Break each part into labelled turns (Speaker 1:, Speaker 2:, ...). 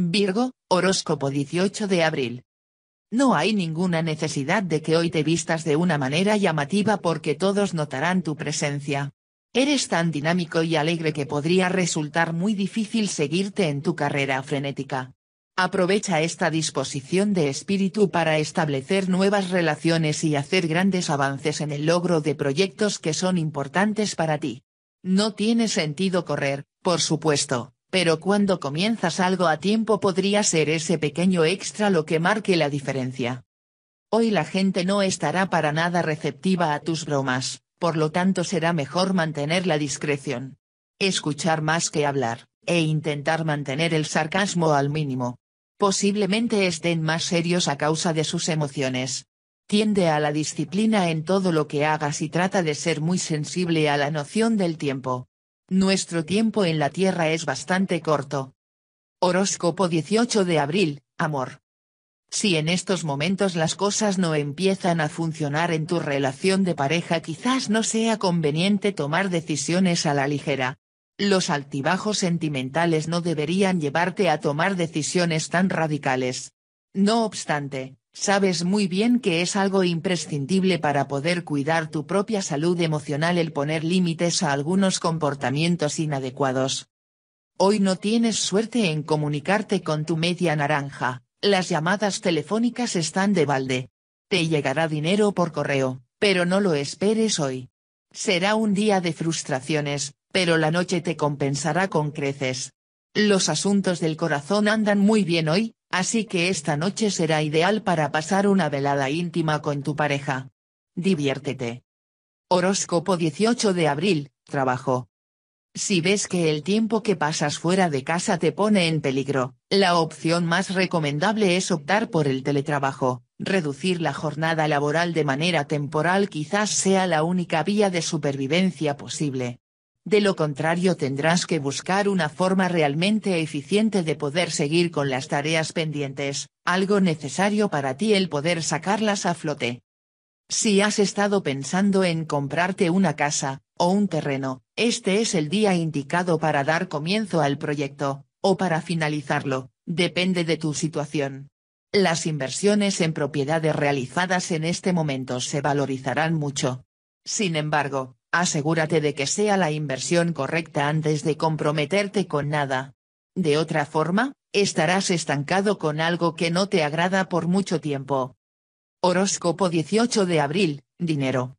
Speaker 1: Virgo, horóscopo 18 de abril. No hay ninguna necesidad de que hoy te vistas de una manera llamativa porque todos notarán tu presencia. Eres tan dinámico y alegre que podría resultar muy difícil seguirte en tu carrera frenética. Aprovecha esta disposición de espíritu para establecer nuevas relaciones y hacer grandes avances en el logro de proyectos que son importantes para ti. No tiene sentido correr, por supuesto, pero cuando comienzas algo a tiempo podría ser ese pequeño extra lo que marque la diferencia. Hoy la gente no estará para nada receptiva a tus bromas, por lo tanto será mejor mantener la discreción. Escuchar más que hablar, e intentar mantener el sarcasmo al mínimo. Posiblemente estén más serios a causa de sus emociones. Tiende a la disciplina en todo lo que hagas y trata de ser muy sensible a la noción del tiempo. Nuestro tiempo en la Tierra es bastante corto. Horóscopo 18 de abril, amor. Si en estos momentos las cosas no empiezan a funcionar en tu relación de pareja quizás no sea conveniente tomar decisiones a la ligera. Los altibajos sentimentales no deberían llevarte a tomar decisiones tan radicales. No obstante, Sabes muy bien que es algo imprescindible para poder cuidar tu propia salud emocional el poner límites a algunos comportamientos inadecuados. Hoy no tienes suerte en comunicarte con tu media naranja, las llamadas telefónicas están de balde. Te llegará dinero por correo, pero no lo esperes hoy. Será un día de frustraciones, pero la noche te compensará con creces. Los asuntos del corazón andan muy bien hoy, Así que esta noche será ideal para pasar una velada íntima con tu pareja. Diviértete. Horóscopo 18 de abril, trabajo. Si ves que el tiempo que pasas fuera de casa te pone en peligro, la opción más recomendable es optar por el teletrabajo. Reducir la jornada laboral de manera temporal quizás sea la única vía de supervivencia posible de lo contrario tendrás que buscar una forma realmente eficiente de poder seguir con las tareas pendientes, algo necesario para ti el poder sacarlas a flote. Si has estado pensando en comprarte una casa, o un terreno, este es el día indicado para dar comienzo al proyecto, o para finalizarlo, depende de tu situación. Las inversiones en propiedades realizadas en este momento se valorizarán mucho. Sin embargo, Asegúrate de que sea la inversión correcta antes de comprometerte con nada. De otra forma, estarás estancado con algo que no te agrada por mucho tiempo. Horóscopo 18 de abril, dinero.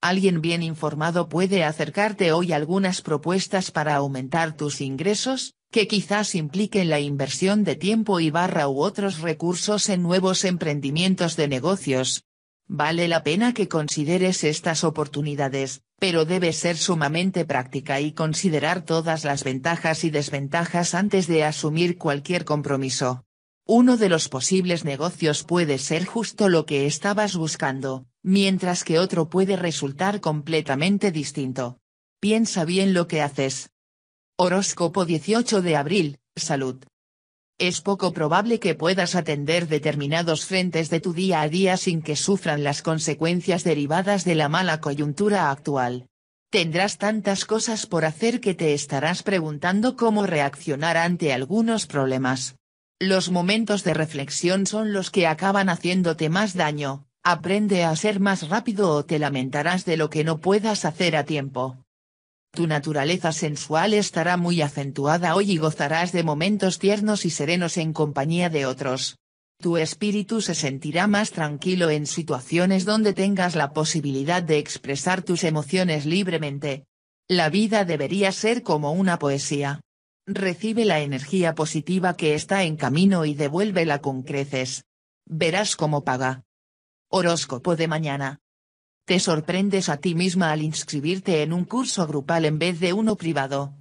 Speaker 1: Alguien bien informado puede acercarte hoy algunas propuestas para aumentar tus ingresos, que quizás impliquen la inversión de tiempo y barra u otros recursos en nuevos emprendimientos de negocios, Vale la pena que consideres estas oportunidades, pero debes ser sumamente práctica y considerar todas las ventajas y desventajas antes de asumir cualquier compromiso. Uno de los posibles negocios puede ser justo lo que estabas buscando, mientras que otro puede resultar completamente distinto. Piensa bien lo que haces. Horóscopo 18 de abril, salud es poco probable que puedas atender determinados frentes de tu día a día sin que sufran las consecuencias derivadas de la mala coyuntura actual. Tendrás tantas cosas por hacer que te estarás preguntando cómo reaccionar ante algunos problemas. Los momentos de reflexión son los que acaban haciéndote más daño, aprende a ser más rápido o te lamentarás de lo que no puedas hacer a tiempo. Tu naturaleza sensual estará muy acentuada hoy y gozarás de momentos tiernos y serenos en compañía de otros. Tu espíritu se sentirá más tranquilo en situaciones donde tengas la posibilidad de expresar tus emociones libremente. La vida debería ser como una poesía. Recibe la energía positiva que está en camino y devuélvela con creces. Verás cómo paga. Horóscopo de mañana. Te sorprendes a ti misma al inscribirte en un curso grupal en vez de uno privado.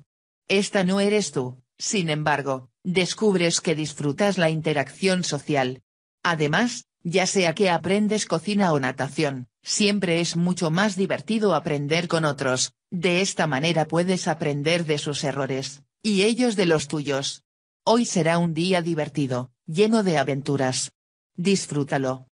Speaker 1: Esta no eres tú, sin embargo, descubres que disfrutas la interacción social. Además, ya sea que aprendes cocina o natación, siempre es mucho más divertido aprender con otros, de esta manera puedes aprender de sus errores, y ellos de los tuyos. Hoy será un día divertido, lleno de aventuras. Disfrútalo.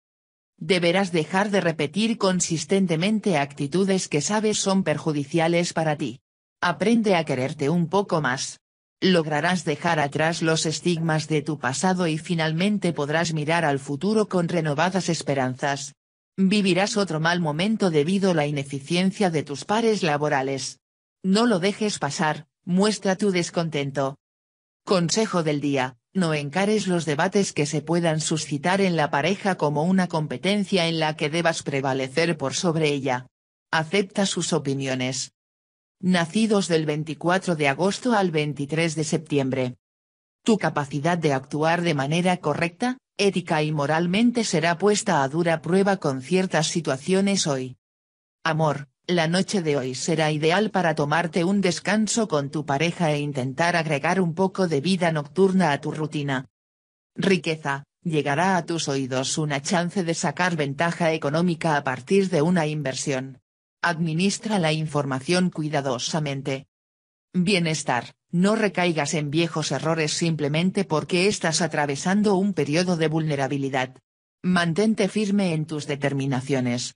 Speaker 1: Deberás dejar de repetir consistentemente actitudes que sabes son perjudiciales para ti. Aprende a quererte un poco más. Lograrás dejar atrás los estigmas de tu pasado y finalmente podrás mirar al futuro con renovadas esperanzas. Vivirás otro mal momento debido a la ineficiencia de tus pares laborales. No lo dejes pasar, muestra tu descontento. Consejo del día, no encares los debates que se puedan suscitar en la pareja como una competencia en la que debas prevalecer por sobre ella. Acepta sus opiniones. Nacidos del 24 de agosto al 23 de septiembre. Tu capacidad de actuar de manera correcta, ética y moralmente será puesta a dura prueba con ciertas situaciones hoy. Amor, la noche de hoy será ideal para tomarte un descanso con tu pareja e intentar agregar un poco de vida nocturna a tu rutina. Riqueza, llegará a tus oídos una chance de sacar ventaja económica a partir de una inversión. Administra la información cuidadosamente. Bienestar, no recaigas en viejos errores simplemente porque estás atravesando un periodo de vulnerabilidad. Mantente firme en tus determinaciones,